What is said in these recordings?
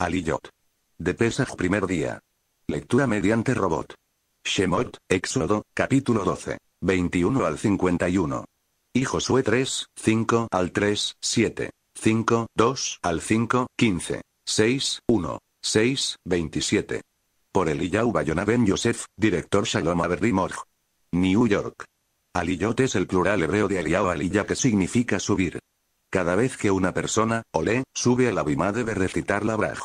Aliyot. De Pesaj primer día. Lectura mediante robot. Shemot, Éxodo, capítulo 12, 21 al 51. Y Josué 3, 5 al 3, 7, 5, 2 al 5, 15, 6, 1, 6, 27. Por Eliyahu Bayona Yosef, director Shalom Aberrimorg. New York. Aliyot es el plural hebreo de Eliyahu Aliyah que significa subir. Cada vez que una persona, olé, sube al la debe recitar la braj.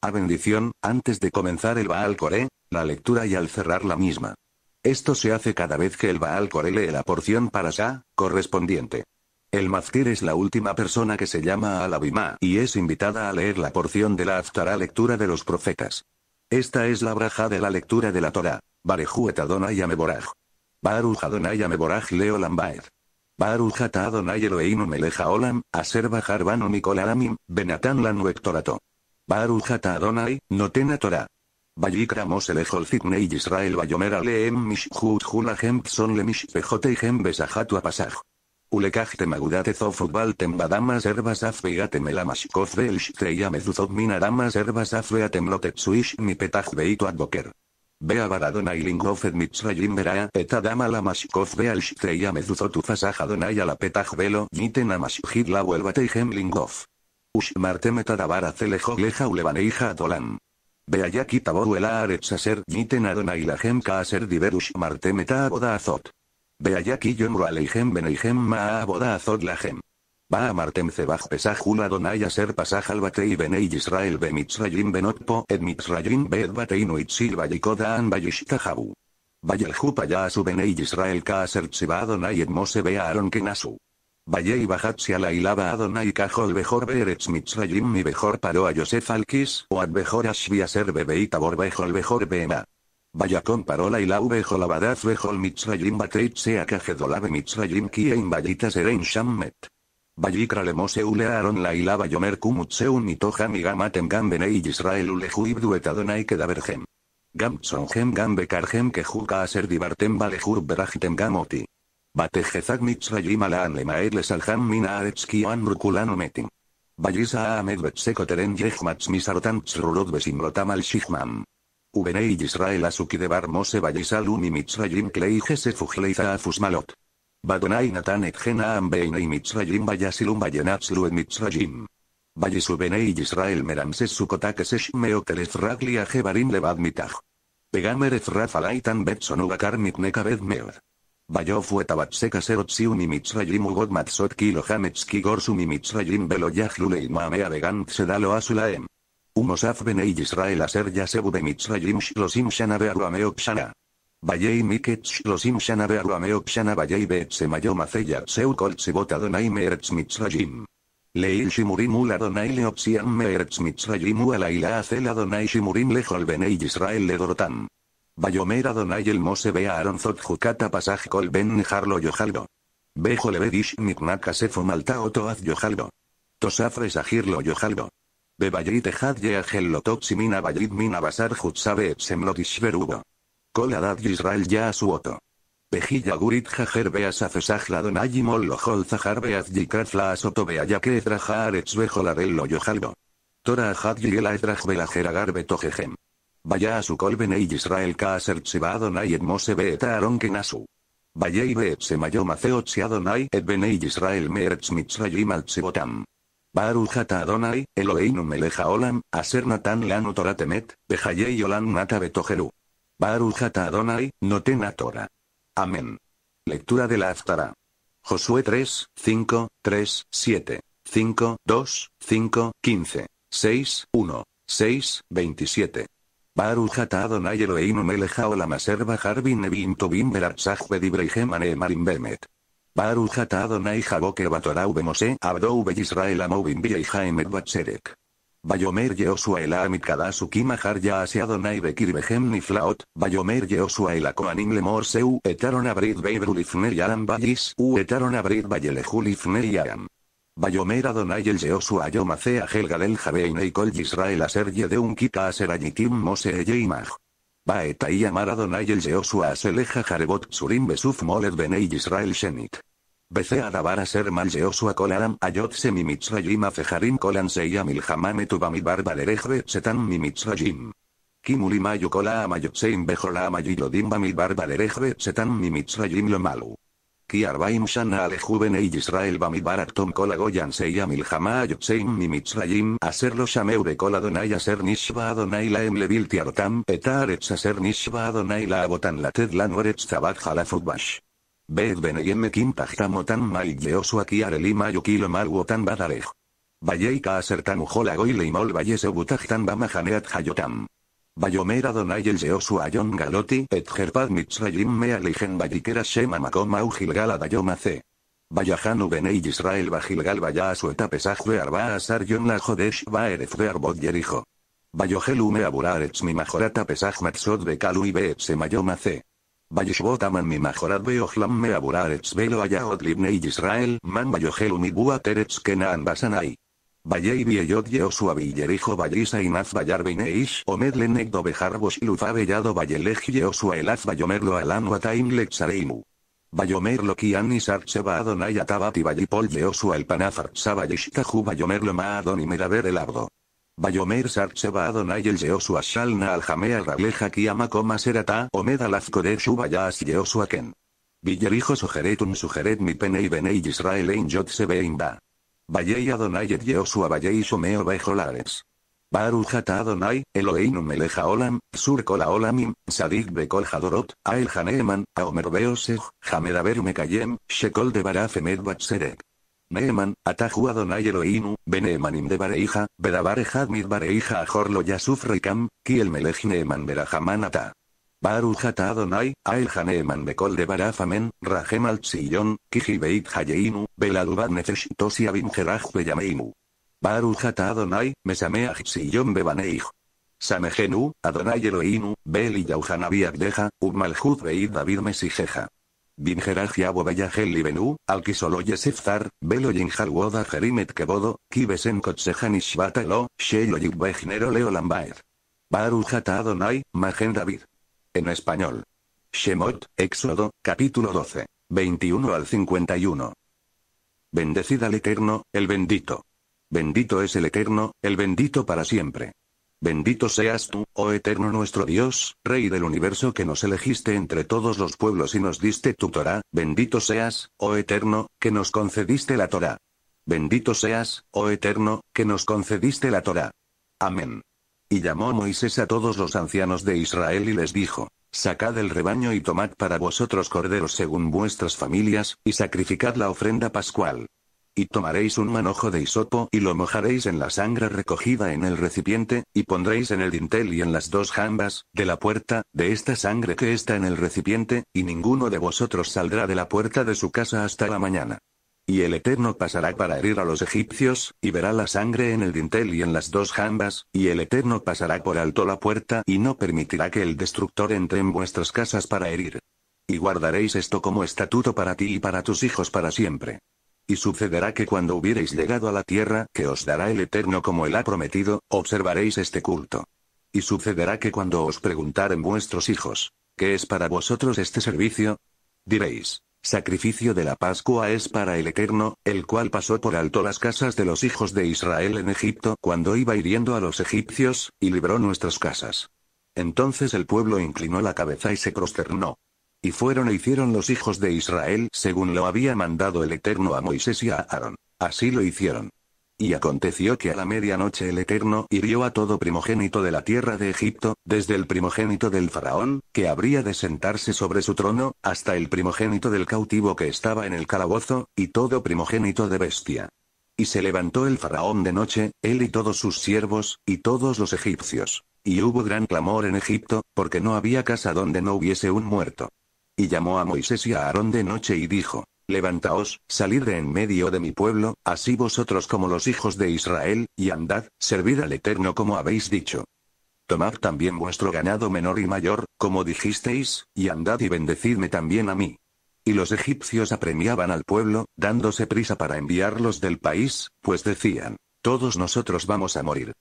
A bendición, antes de comenzar el Baal Coré, la lectura y al cerrar la misma. Esto se hace cada vez que el Baal Kore lee la porción para Sa, correspondiente. El Mazkir es la última persona que se llama al la y es invitada a leer la porción de la Aftara lectura de los profetas. Esta es la braja de la lectura de la Torah. Barejuet Adonai Ameboraj. Baruj Adonai Leo Lambaed. Barujata Adonai Eloheinu Meleja Olam, Adonai, Torah. Vayikra Israel Bayomer Aleem Mishchut Jula Son Lemish Pejote Apasaj. Ulekajte Magudate Zofutbal Tembadamas Herbas Afbeatem Elamashkoz Belsh damas Herbas Afbeatem Suish Mi Petaj Bea baradona ilingof et mitzrayim bera eta dama la maskof bea lshteia mezuzotu fasaj adonai ala petaj velo niten amaskid la vuelva teijem lingof. Ush martem et adabar acelejo leja ulevan eija adolan. Bea ya kita boruela arets aser niten adonai la gem ka aser diber ush martem azot. Bea ya kiyo mroa leijem aboda azot la gem. Va a Martem Zebaj Pesaj ser Adonai Aser Pasaj y Batei Benei Israel Be Mitzrayim Benotpo Et Mitzrayim Be Et Bateinu Itzil Jabu. ya a Ya Asu Benei Israel Kaaser Tziba Adonai Et Mose Be Aaron Kenasu. Vayei Bajatsi donai Adonai Kajol Bejor Beretz Mitzrayim Mi Bejor Paro a Yosef Alkis O Ad Bejor Ashvi Aser y Tabor Bejol Bejor Bema. Vaya con parola y la bejol abadaz bejol mitzrayim bateit sea kajedolave mitzrayim kiein vallitas shammet. Vayikra mose ule Aaron la ilaba yomer kumutseun mitoja migamatem gam benei Israel ule juib adonai kedabergem. Gam tsongem gam que divartem vale berajitem gamoti. Batejezag mitzrayim alaan lemaed lesalham mina aretski an misartan tsrurot besimrotam al shihmam. Ubenei Israel asuki debar mose vayisa lumi mitzrayim klei jesefujleiza afusmalot. Badonai Natan et Genaam Beinei Mitzrayim Bayasilum Bayenatzlu et Mitzrayim. Bayesu Benei Yisrael Meramses Sukotak Esesh Eseshmeot Elezraglia Ajebarim Levad Mitaj. Pegamer Betson Betsonu Mitneka Bed Meod. Vayofu et Abatseka Serotzium i Mitzrayim Ugod Matzot Kilo Hametski Gorsumi Mitzrayim Mitzrayim Beloyahlulei Mamea Began Sedalo Asulaem. Umosaf Benei Yisrael Aser Yasebu Bemitzrayim Shlosim Shana Bearuameo Pshana. Valley losim shanabe shana bearuameopshana valley beetzemayo maceya macella adonai meertz mitzrayim. Leil shimurim ul adonai leopsiam meertz mitzrayim ualaila acel adonai shimurim lejol benei Israel dorotan. Bayomera adonai el mose bea aronzot jukata pasaj kol ben nejarlo yojaldo. Bejo levedish miknak sefumalta oto toaz yojaldo. Tosafres agirlo yojaldo. Bebayrit ejad yeagel lotoximina bayrit mina basar jutsabe verubo. Kol Adad Israel ya oto. Pejilla gurit jajer beas afesajla donayi zahar Zahar beas la asoto ya que etraja arets Tora ajad yigela etraj betojejem. Vaya a su col benei Israel ka asertsiba adonai mose beeta aron kenasu. Vaya y se mayo maceo et Israel meerts mitzrayim al tzibotam. Baruch adonai, Eloheinu meleja olam, aser natan lanu toratemet, bejayei yolan nata betojeru. Barujata Adonai, a Torah. Amén. Lectura de la Aftara. Josué 3, 5, 3, 7, 5, 2, 5, 15, 6, 1, 6, 27. Barujata Adonai Eloheinu Melech Haolamaser Bajar Bin Nebim Tobim Beratzach Bedibreihem Anemarim Bemet. Barujata Adonai Jaboke Batorau Bemose Abdou Israel Amovim Vieja Emet Batserek. Bayomer Yehoshua el har ya Yaase Adonai Bekir Behem Niflaot, Bayomer Yehoshua el Koanim Lemor Seu Etaron Abrid Beirulifner Yaram Bayis U Etaron Abrid Bayelehulifne Yaram. Bayomer Adonai el Yomacea Yomase Agel Galel Kol Yisrael ye de un Kita ayikim Mose Baetai Amar Adonai el Aseleja Jarebot Surim Besuf Molet Benei Israel Shenit a Serman a Kolaram Ayotse Mimitzrayim fejarim Kolan Seya mi barba Barbaderejbe Setan Mimitzrayim. Kimuli Mayu Kola Amayotseim Bejola mi Bamil mi Setan lo malu Ki Arbaim Shana Alejuben Ey Israel Bamidbar Actom Kola Goyan mi mitzrayim a ser Aserlo Shameu de Kola Donai ser Nishba Adonai La Emlebil Tiarotam Etaretz a Nishba La Abotan Lated Bed beneyeme kimpajtamo tan mal yeosu aquí areli yo mal wotan badarej. Valleika asertan ujola goile y vallese hayotam. Bayomera donayel jeosu ayon galoti et gerpad mitzrayim me aligen shema makoma ujilgala dayoma c. Vayajanu benei Israel vajilgal vaya a su arba asar yon la jodesh vaeref yerijo. me mi majorata pesaj matzot bekalui beetse mayoma man mi majorad jlam me aburarets velo ayahot libnei Israel man vayohelu mi bua kenaan basanai. Vayei vieyot yeosua villerijo vayisa inaz vayar o omed lenegdo bejarvos lufa vellado vayelej yeosua elaz vayomerlo alan wataim lexareimu. Vayomerlo kian isar seba adonai atabati vayipol yeosua el sabayishtahu maadon y el Bayomer seba Adonai el Jeosua Shalna al Rableja Kiyama Koma Serata Omeda Alazkoder Shubayas Yeosuaken. Ken. Villerijo un sugeret Mi Penei Benei Israel Ein Yot ba. Valley Adonai et a Valley Shomeo Bejolares. Barujata Adonai, Eloheinu meleja Olam, Sur Kol Olamim, Sadik Bekol Hadorot, Ael Haneeman, Aomer Beosech, Mekayem, Shekol de Emed Neeman, Atahu Adonai Eloheinu, Beneemanim de Bareija, Bedabare mit Bareija ajorlo Jorlo Yasuf reikam, Kiel melej Neeman Berahaman Ata. Baruch Adonai, ailja Bekol de Barafamen, rajem tsiyon, Kiji Beit Hayeinu, Beladubat Nefesh Tosi Abim geraj Beyameinu. Baruch Adonai, Mesameach tsiyon bebaneij. Samejenu, Adonai Eloheinu, Beli y Deja, Abdeja, Beit David Mesijeja. Binjeraj al Heli Benu, Alkisoloye Seftar, Belo Yinjarwoda Jerimet Kebodo, Kibesen Kotsehan Ishvatalo, Shelo Yibbejnero Leo Lambaer. Barujata Adonai, Magen David. En español. Shemot, Éxodo, capítulo 12. 21 al 51. Bendecida al Eterno, el bendito. Bendito es el Eterno, el bendito para siempre. Bendito seas tú, oh eterno nuestro Dios, Rey del universo que nos elegiste entre todos los pueblos y nos diste tu Torah, bendito seas, oh eterno, que nos concediste la Torah. Bendito seas, oh eterno, que nos concediste la Torah. Amén. Y llamó Moisés a todos los ancianos de Israel y les dijo, Sacad el rebaño y tomad para vosotros corderos según vuestras familias, y sacrificad la ofrenda pascual. Y tomaréis un manojo de hisopo y lo mojaréis en la sangre recogida en el recipiente, y pondréis en el dintel y en las dos jambas, de la puerta, de esta sangre que está en el recipiente, y ninguno de vosotros saldrá de la puerta de su casa hasta la mañana. Y el Eterno pasará para herir a los egipcios, y verá la sangre en el dintel y en las dos jambas, y el Eterno pasará por alto la puerta y no permitirá que el destructor entre en vuestras casas para herir. Y guardaréis esto como estatuto para ti y para tus hijos para siempre. Y sucederá que cuando hubiereis llegado a la tierra que os dará el Eterno como él ha prometido, observaréis este culto. Y sucederá que cuando os preguntaren vuestros hijos, ¿qué es para vosotros este servicio? Diréis, sacrificio de la Pascua es para el Eterno, el cual pasó por alto las casas de los hijos de Israel en Egipto cuando iba hiriendo a los egipcios, y libró nuestras casas. Entonces el pueblo inclinó la cabeza y se prosternó. Y fueron e hicieron los hijos de Israel según lo había mandado el Eterno a Moisés y a Aarón. Así lo hicieron. Y aconteció que a la medianoche el Eterno hirió a todo primogénito de la tierra de Egipto, desde el primogénito del faraón, que habría de sentarse sobre su trono, hasta el primogénito del cautivo que estaba en el calabozo, y todo primogénito de bestia. Y se levantó el faraón de noche, él y todos sus siervos, y todos los egipcios. Y hubo gran clamor en Egipto, porque no había casa donde no hubiese un muerto. Y llamó a Moisés y a Aarón de noche y dijo, Levantaos, salid de en medio de mi pueblo, así vosotros como los hijos de Israel, y andad, servid al Eterno como habéis dicho. Tomad también vuestro ganado menor y mayor, como dijisteis, y andad y bendecidme también a mí. Y los egipcios apremiaban al pueblo, dándose prisa para enviarlos del país, pues decían, todos nosotros vamos a morir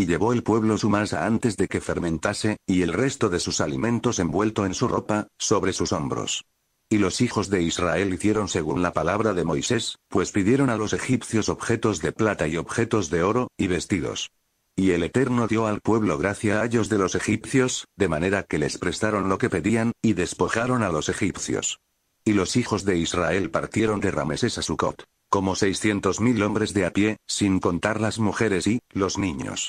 y llevó el pueblo su masa antes de que fermentase, y el resto de sus alimentos envuelto en su ropa, sobre sus hombros. Y los hijos de Israel hicieron según la palabra de Moisés, pues pidieron a los egipcios objetos de plata y objetos de oro, y vestidos. Y el Eterno dio al pueblo gracia a ellos de los egipcios, de manera que les prestaron lo que pedían, y despojaron a los egipcios. Y los hijos de Israel partieron de Rameses a Sucot, como seiscientos mil hombres de a pie, sin contar las mujeres y los niños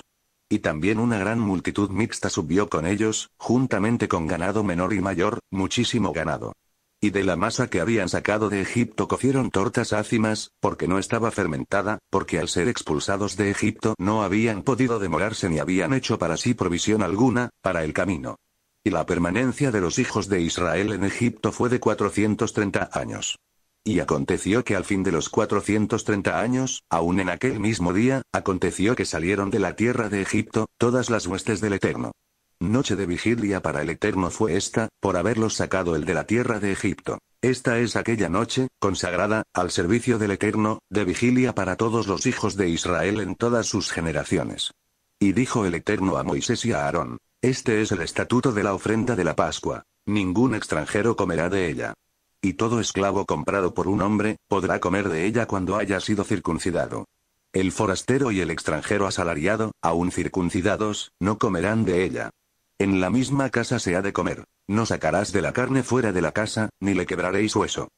y también una gran multitud mixta subió con ellos, juntamente con ganado menor y mayor, muchísimo ganado. Y de la masa que habían sacado de Egipto cocieron tortas ácimas, porque no estaba fermentada, porque al ser expulsados de Egipto no habían podido demorarse ni habían hecho para sí provisión alguna, para el camino. Y la permanencia de los hijos de Israel en Egipto fue de 430 años. Y aconteció que al fin de los 430 años, aún en aquel mismo día, aconteció que salieron de la tierra de Egipto, todas las huestes del Eterno. Noche de vigilia para el Eterno fue esta, por haberlos sacado el de la tierra de Egipto. Esta es aquella noche, consagrada, al servicio del Eterno, de vigilia para todos los hijos de Israel en todas sus generaciones. Y dijo el Eterno a Moisés y a Aarón, Este es el estatuto de la ofrenda de la Pascua. Ningún extranjero comerá de ella. Y todo esclavo comprado por un hombre, podrá comer de ella cuando haya sido circuncidado. El forastero y el extranjero asalariado, aun circuncidados, no comerán de ella. En la misma casa se ha de comer. No sacarás de la carne fuera de la casa, ni le quebraréis hueso.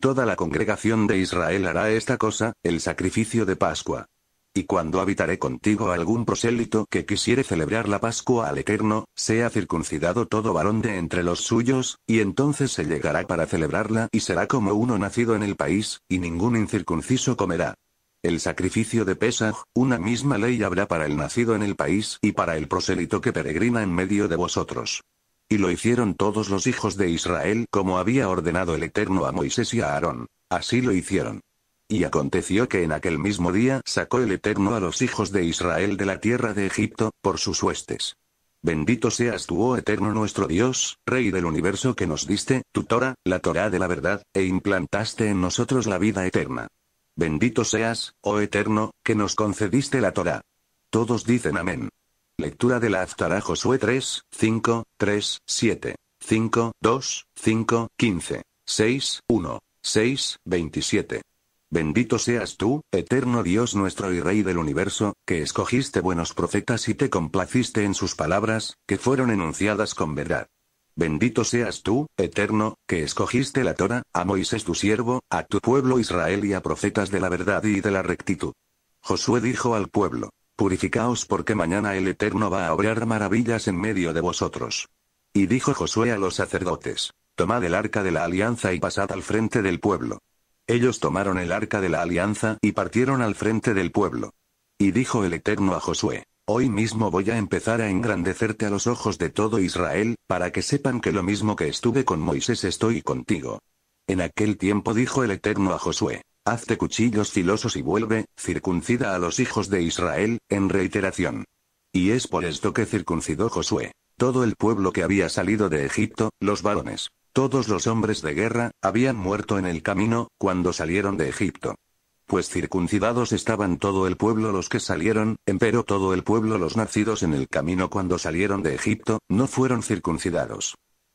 Toda la congregación de Israel hará esta cosa, el sacrificio de Pascua. Y cuando habitaré contigo algún prosélito que quisiere celebrar la Pascua al Eterno, sea circuncidado todo varón de entre los suyos, y entonces se llegará para celebrarla y será como uno nacido en el país, y ningún incircunciso comerá. El sacrificio de Pesaj, una misma ley habrá para el nacido en el país y para el prosélito que peregrina en medio de vosotros. Y lo hicieron todos los hijos de Israel como había ordenado el Eterno a Moisés y a Aarón. Así lo hicieron. Y aconteció que en aquel mismo día sacó el Eterno a los hijos de Israel de la tierra de Egipto, por sus huestes. Bendito seas tú, oh Eterno nuestro Dios, Rey del universo que nos diste, tu Torah, la Torah de la verdad, e implantaste en nosotros la vida eterna. Bendito seas, oh Eterno, que nos concediste la Torah. Todos dicen amén. Lectura de la Aftara Josué 3, 5, 3, 7, 5, 2, 5, 15, 6, 1, 6, 27. Bendito seas tú, eterno Dios nuestro y Rey del universo, que escogiste buenos profetas y te complaciste en sus palabras, que fueron enunciadas con verdad. Bendito seas tú, eterno, que escogiste la Torah, a Moisés tu siervo, a tu pueblo Israel y a profetas de la verdad y de la rectitud. Josué dijo al pueblo, Purificaos porque mañana el Eterno va a obrar maravillas en medio de vosotros. Y dijo Josué a los sacerdotes, Tomad el arca de la alianza y pasad al frente del pueblo. Ellos tomaron el arca de la alianza y partieron al frente del pueblo. Y dijo el Eterno a Josué, Hoy mismo voy a empezar a engrandecerte a los ojos de todo Israel, para que sepan que lo mismo que estuve con Moisés estoy contigo. En aquel tiempo dijo el Eterno a Josué, Hazte cuchillos filosos y vuelve, circuncida a los hijos de Israel, en reiteración. Y es por esto que circuncidó Josué, todo el pueblo que había salido de Egipto, los varones. Todos los hombres de guerra, habían muerto en el camino, cuando salieron de Egipto. Pues circuncidados estaban todo el pueblo los que salieron, empero todo el pueblo los nacidos en el camino cuando salieron de Egipto, no fueron circuncidados.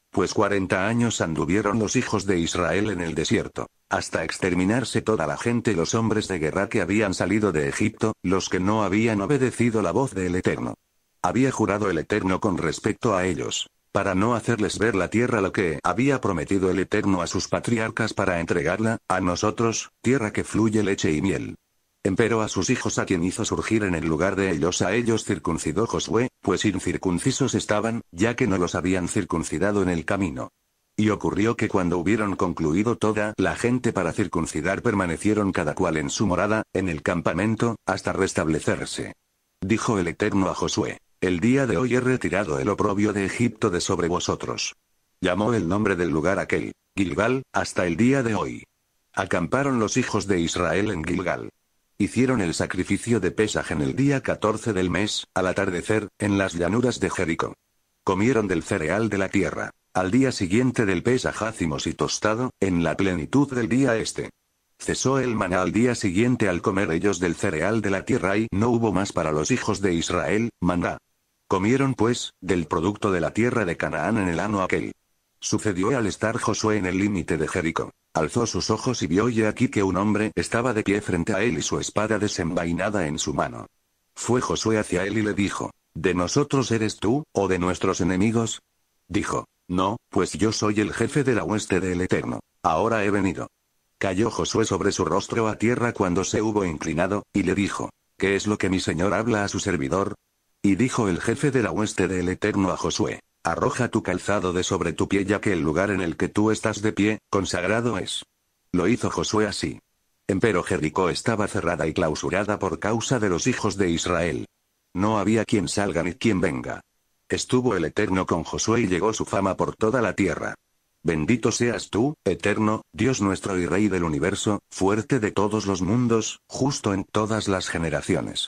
Pues cuarenta años anduvieron los hijos de Israel en el desierto, hasta exterminarse toda la gente los hombres de guerra que habían salido de Egipto, los que no habían obedecido la voz del Eterno. Había jurado el Eterno con respecto a ellos para no hacerles ver la tierra lo que había prometido el Eterno a sus patriarcas para entregarla, a nosotros, tierra que fluye leche y miel. Empero a sus hijos a quien hizo surgir en el lugar de ellos a ellos circuncidó Josué, pues incircuncisos estaban, ya que no los habían circuncidado en el camino. Y ocurrió que cuando hubieron concluido toda la gente para circuncidar permanecieron cada cual en su morada, en el campamento, hasta restablecerse. Dijo el Eterno a Josué. El día de hoy he retirado el oprobio de Egipto de sobre vosotros. Llamó el nombre del lugar aquel, Gilgal, hasta el día de hoy. Acamparon los hijos de Israel en Gilgal. Hicieron el sacrificio de Pesaj en el día 14 del mes, al atardecer, en las llanuras de Jericó. Comieron del cereal de la tierra. Al día siguiente del Pesaj ácimos y tostado, en la plenitud del día este. Cesó el maná al día siguiente al comer ellos del cereal de la tierra y no hubo más para los hijos de Israel, maná. Comieron pues, del producto de la tierra de Canaán en el ano aquel. Sucedió al estar Josué en el límite de Jericó. Alzó sus ojos y vio y aquí que un hombre estaba de pie frente a él y su espada desenvainada en su mano. Fue Josué hacia él y le dijo, ¿De nosotros eres tú, o de nuestros enemigos? Dijo, no, pues yo soy el jefe de la hueste del Eterno. Ahora he venido. Cayó Josué sobre su rostro a tierra cuando se hubo inclinado, y le dijo, ¿qué es lo que mi señor habla a su servidor? Y dijo el jefe de la hueste del Eterno a Josué, arroja tu calzado de sobre tu pie ya que el lugar en el que tú estás de pie, consagrado es. Lo hizo Josué así. Empero Jericó estaba cerrada y clausurada por causa de los hijos de Israel. No había quien salga ni quien venga. Estuvo el Eterno con Josué y llegó su fama por toda la tierra. Bendito seas tú, Eterno, Dios nuestro y Rey del universo, fuerte de todos los mundos, justo en todas las generaciones.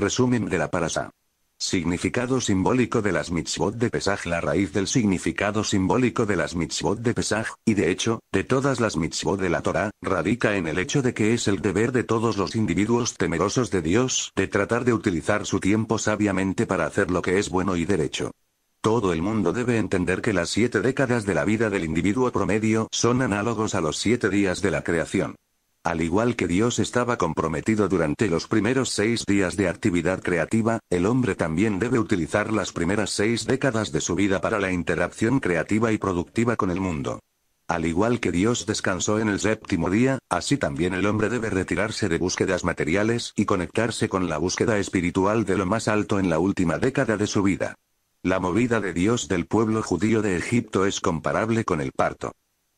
Resumen de la parasa Significado simbólico de las mitzvot de Pesaj La raíz del significado simbólico de las mitzvot de Pesaj, y de hecho, de todas las mitzvot de la Torah, radica en el hecho de que es el deber de todos los individuos temerosos de Dios de tratar de utilizar su tiempo sabiamente para hacer lo que es bueno y derecho. Todo el mundo debe entender que las siete décadas de la vida del individuo promedio son análogos a los siete días de la creación. Al igual que Dios estaba comprometido durante los primeros seis días de actividad creativa, el hombre también debe utilizar las primeras seis décadas de su vida para la interacción creativa y productiva con el mundo. Al igual que Dios descansó en el séptimo día, así también el hombre debe retirarse de búsquedas materiales y conectarse con la búsqueda espiritual de lo más alto en la última década de su vida. La movida de Dios del pueblo judío de Egipto es comparable con el parto.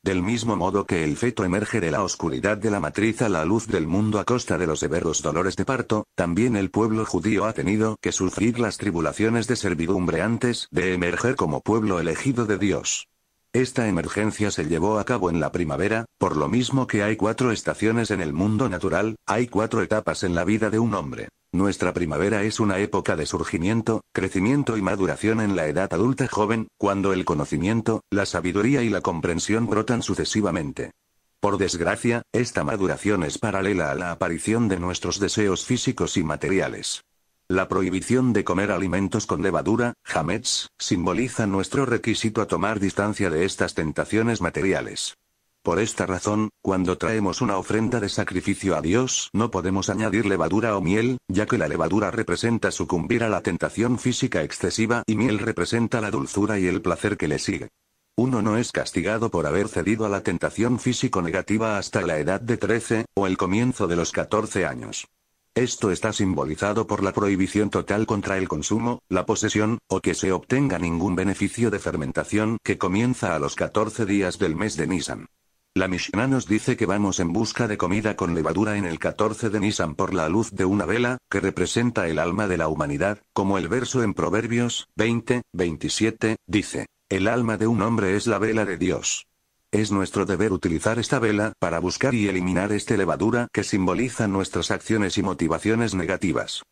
Del mismo modo que el feto emerge de la oscuridad de la matriz a la luz del mundo a costa de los severos dolores de parto, también el pueblo judío ha tenido que sufrir las tribulaciones de servidumbre antes de emerger como pueblo elegido de Dios. Esta emergencia se llevó a cabo en la primavera, por lo mismo que hay cuatro estaciones en el mundo natural, hay cuatro etapas en la vida de un hombre. Nuestra primavera es una época de surgimiento, crecimiento y maduración en la edad adulta joven, cuando el conocimiento, la sabiduría y la comprensión brotan sucesivamente. Por desgracia, esta maduración es paralela a la aparición de nuestros deseos físicos y materiales. La prohibición de comer alimentos con levadura, jamets, simboliza nuestro requisito a tomar distancia de estas tentaciones materiales. Por esta razón, cuando traemos una ofrenda de sacrificio a Dios no podemos añadir levadura o miel, ya que la levadura representa sucumbir a la tentación física excesiva y miel representa la dulzura y el placer que le sigue. Uno no es castigado por haber cedido a la tentación físico-negativa hasta la edad de 13, o el comienzo de los 14 años. Esto está simbolizado por la prohibición total contra el consumo, la posesión, o que se obtenga ningún beneficio de fermentación que comienza a los 14 días del mes de Nisan. La Mishnah nos dice que vamos en busca de comida con levadura en el 14 de Nisan por la luz de una vela, que representa el alma de la humanidad, como el verso en Proverbios 20, 27, dice, El alma de un hombre es la vela de Dios. Es nuestro deber utilizar esta vela para buscar y eliminar esta levadura que simboliza nuestras acciones y motivaciones negativas.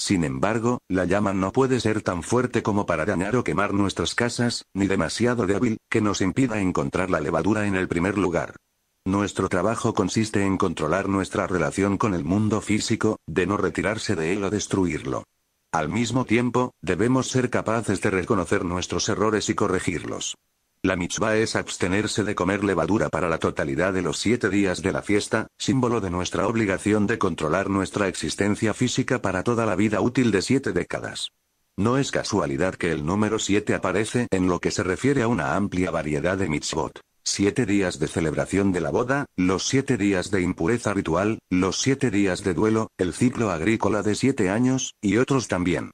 Sin embargo, la llama no puede ser tan fuerte como para dañar o quemar nuestras casas, ni demasiado débil, que nos impida encontrar la levadura en el primer lugar. Nuestro trabajo consiste en controlar nuestra relación con el mundo físico, de no retirarse de él o destruirlo. Al mismo tiempo, debemos ser capaces de reconocer nuestros errores y corregirlos. La mitzvah es abstenerse de comer levadura para la totalidad de los siete días de la fiesta, símbolo de nuestra obligación de controlar nuestra existencia física para toda la vida útil de siete décadas. No es casualidad que el número siete aparece en lo que se refiere a una amplia variedad de mitzvot. Siete días de celebración de la boda, los siete días de impureza ritual, los siete días de duelo, el ciclo agrícola de siete años, y otros también.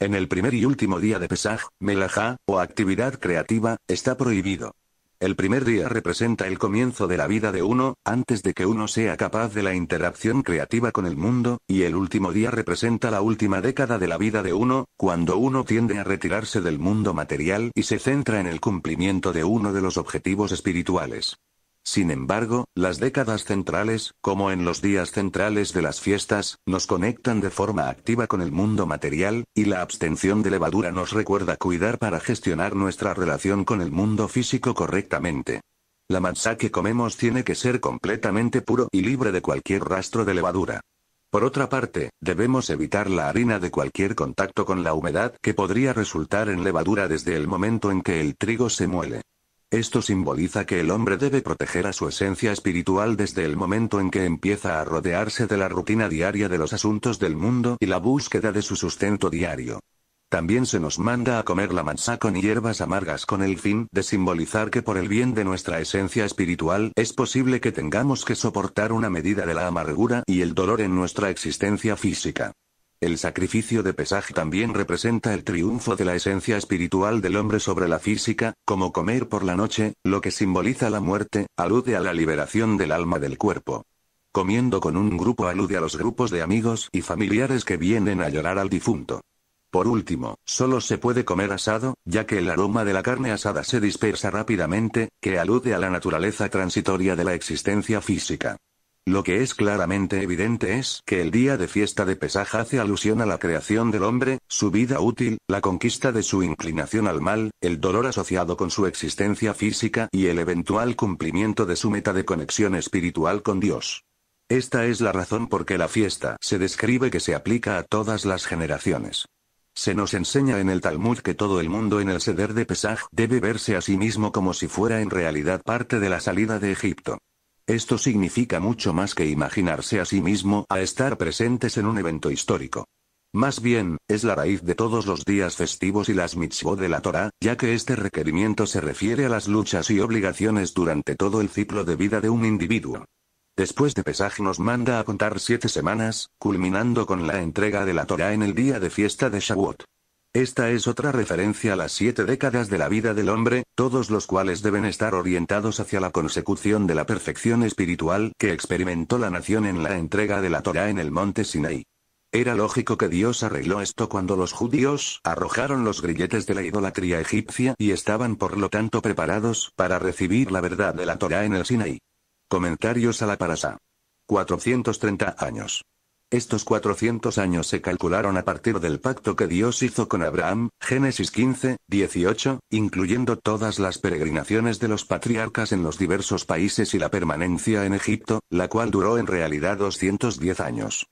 En el primer y último día de Pesaj, melajá, o actividad creativa, está prohibido. El primer día representa el comienzo de la vida de uno, antes de que uno sea capaz de la interacción creativa con el mundo, y el último día representa la última década de la vida de uno, cuando uno tiende a retirarse del mundo material y se centra en el cumplimiento de uno de los objetivos espirituales. Sin embargo, las décadas centrales, como en los días centrales de las fiestas, nos conectan de forma activa con el mundo material, y la abstención de levadura nos recuerda cuidar para gestionar nuestra relación con el mundo físico correctamente. La matzá que comemos tiene que ser completamente puro y libre de cualquier rastro de levadura. Por otra parte, debemos evitar la harina de cualquier contacto con la humedad que podría resultar en levadura desde el momento en que el trigo se muele. Esto simboliza que el hombre debe proteger a su esencia espiritual desde el momento en que empieza a rodearse de la rutina diaria de los asuntos del mundo y la búsqueda de su sustento diario. También se nos manda a comer la mansa con hierbas amargas con el fin de simbolizar que por el bien de nuestra esencia espiritual es posible que tengamos que soportar una medida de la amargura y el dolor en nuestra existencia física. El sacrificio de pesaje también representa el triunfo de la esencia espiritual del hombre sobre la física, como comer por la noche, lo que simboliza la muerte, alude a la liberación del alma del cuerpo. Comiendo con un grupo alude a los grupos de amigos y familiares que vienen a llorar al difunto. Por último, solo se puede comer asado, ya que el aroma de la carne asada se dispersa rápidamente, que alude a la naturaleza transitoria de la existencia física. Lo que es claramente evidente es que el día de fiesta de Pesaj hace alusión a la creación del hombre, su vida útil, la conquista de su inclinación al mal, el dolor asociado con su existencia física y el eventual cumplimiento de su meta de conexión espiritual con Dios. Esta es la razón por que la fiesta se describe que se aplica a todas las generaciones. Se nos enseña en el Talmud que todo el mundo en el seder de Pesaj debe verse a sí mismo como si fuera en realidad parte de la salida de Egipto. Esto significa mucho más que imaginarse a sí mismo a estar presentes en un evento histórico. Más bien, es la raíz de todos los días festivos y las mitzvot de la Torah, ya que este requerimiento se refiere a las luchas y obligaciones durante todo el ciclo de vida de un individuo. Después de Pesaj nos manda a contar siete semanas, culminando con la entrega de la Torah en el día de fiesta de Shavuot. Esta es otra referencia a las siete décadas de la vida del hombre, todos los cuales deben estar orientados hacia la consecución de la perfección espiritual que experimentó la nación en la entrega de la Torá en el monte Sinaí. Era lógico que Dios arregló esto cuando los judíos arrojaron los grilletes de la idolatría egipcia y estaban por lo tanto preparados para recibir la verdad de la Torá en el Sinaí. Comentarios a la Parasa. 430 años. Estos 400 años se calcularon a partir del pacto que Dios hizo con Abraham, Génesis 15, 18, incluyendo todas las peregrinaciones de los patriarcas en los diversos países y la permanencia en Egipto, la cual duró en realidad 210 años.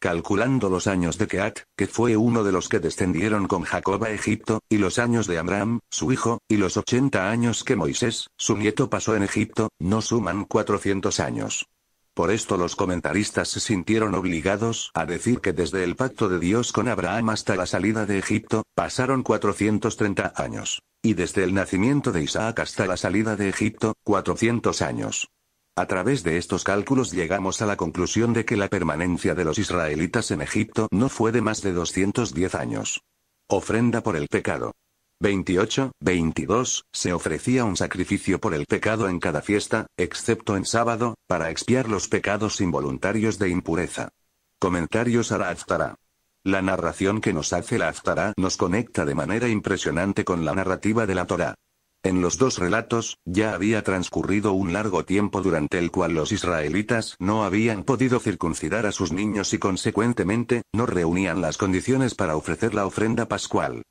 Calculando los años de Keat, que fue uno de los que descendieron con Jacob a Egipto, y los años de Abraham, su hijo, y los 80 años que Moisés, su nieto pasó en Egipto, no suman 400 años. Por esto los comentaristas se sintieron obligados a decir que desde el pacto de Dios con Abraham hasta la salida de Egipto, pasaron 430 años. Y desde el nacimiento de Isaac hasta la salida de Egipto, 400 años. A través de estos cálculos llegamos a la conclusión de que la permanencia de los israelitas en Egipto no fue de más de 210 años. Ofrenda por el pecado. 28, 22, se ofrecía un sacrificio por el pecado en cada fiesta, excepto en sábado, para expiar los pecados involuntarios de impureza. Comentarios a la Aftara. La narración que nos hace la Aftara nos conecta de manera impresionante con la narrativa de la Torá. En los dos relatos, ya había transcurrido un largo tiempo durante el cual los israelitas no habían podido circuncidar a sus niños y consecuentemente, no reunían las condiciones para ofrecer la ofrenda pascual.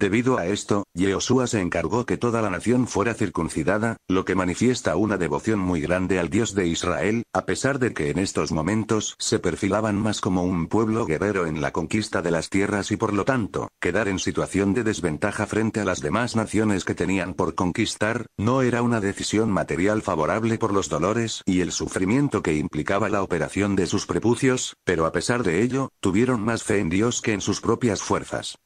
Debido a esto, Yehoshua se encargó que toda la nación fuera circuncidada, lo que manifiesta una devoción muy grande al Dios de Israel, a pesar de que en estos momentos se perfilaban más como un pueblo guerrero en la conquista de las tierras y por lo tanto, quedar en situación de desventaja frente a las demás naciones que tenían por conquistar, no era una decisión material favorable por los dolores y el sufrimiento que implicaba la operación de sus prepucios, pero a pesar de ello, tuvieron más fe en Dios que en sus propias fuerzas.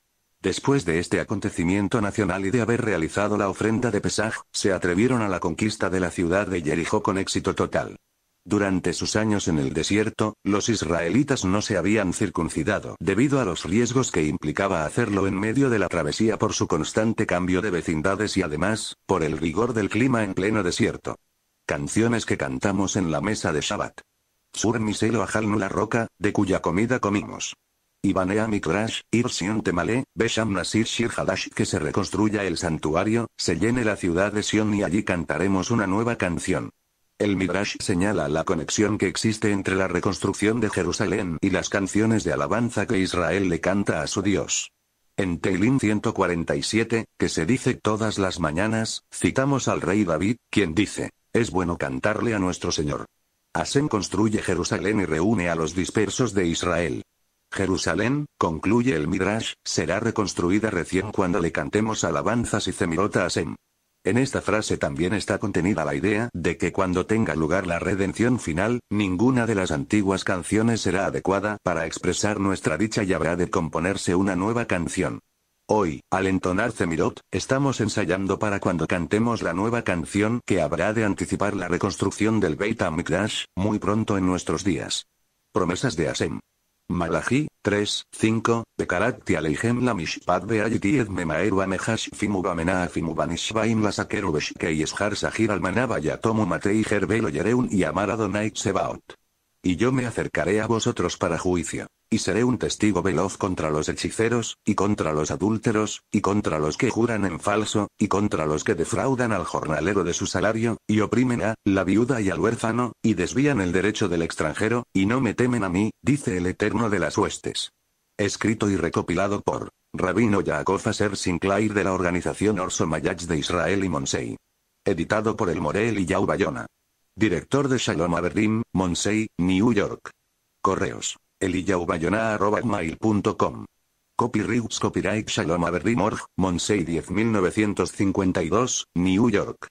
Después de este acontecimiento nacional y de haber realizado la ofrenda de Pesaj, se atrevieron a la conquista de la ciudad de Jericó con éxito total. Durante sus años en el desierto, los israelitas no se habían circuncidado debido a los riesgos que implicaba hacerlo en medio de la travesía por su constante cambio de vecindades y además, por el rigor del clima en pleno desierto. Canciones que cantamos en la mesa de Shabbat. Sur Miselo Ajal la roca, de cuya comida comimos. Ibanea Midrash, Ir Sion Temale, Besham Nasir Shir Hadash que se reconstruya el santuario, se llene la ciudad de Sion y allí cantaremos una nueva canción. El Midrash señala la conexión que existe entre la reconstrucción de Jerusalén y las canciones de alabanza que Israel le canta a su Dios. En Teilim 147, que se dice todas las mañanas, citamos al rey David, quien dice, es bueno cantarle a nuestro Señor. Asen construye Jerusalén y reúne a los dispersos de Israel. Jerusalén, concluye el Midrash, será reconstruida recién cuando le cantemos alabanzas y Zemirot a En esta frase también está contenida la idea de que cuando tenga lugar la redención final, ninguna de las antiguas canciones será adecuada para expresar nuestra dicha y habrá de componerse una nueva canción. Hoy, al entonar Zemirot, estamos ensayando para cuando cantemos la nueva canción que habrá de anticipar la reconstrucción del Beit HaMikdash, muy pronto en nuestros días. Promesas de Asem. Malachi, 3, 5, Bekarakti aleihem la mishpat beayiti et memaeru amehash fimu bamena afimu la sakeru beshkei eshar sahir almanaba yatomu matei veloyereun yereun y amar adonai Y yo me acercaré a vosotros para juicio y seré un testigo veloz contra los hechiceros, y contra los adúlteros, y contra los que juran en falso, y contra los que defraudan al jornalero de su salario, y oprimen a la viuda y al huérfano, y desvían el derecho del extranjero, y no me temen a mí, dice el Eterno de las huestes. Escrito y recopilado por Rabino Yaakov Aser Sinclair de la organización Orso Mayach de Israel y Monsei. Editado por el Morel y Yau Bayona. Director de Shalom Aberdim, Monsei, New York. Correos eliyaubayona.com. Copyrights Copyright Shalom Morg, Org, Monsei 10952, New York.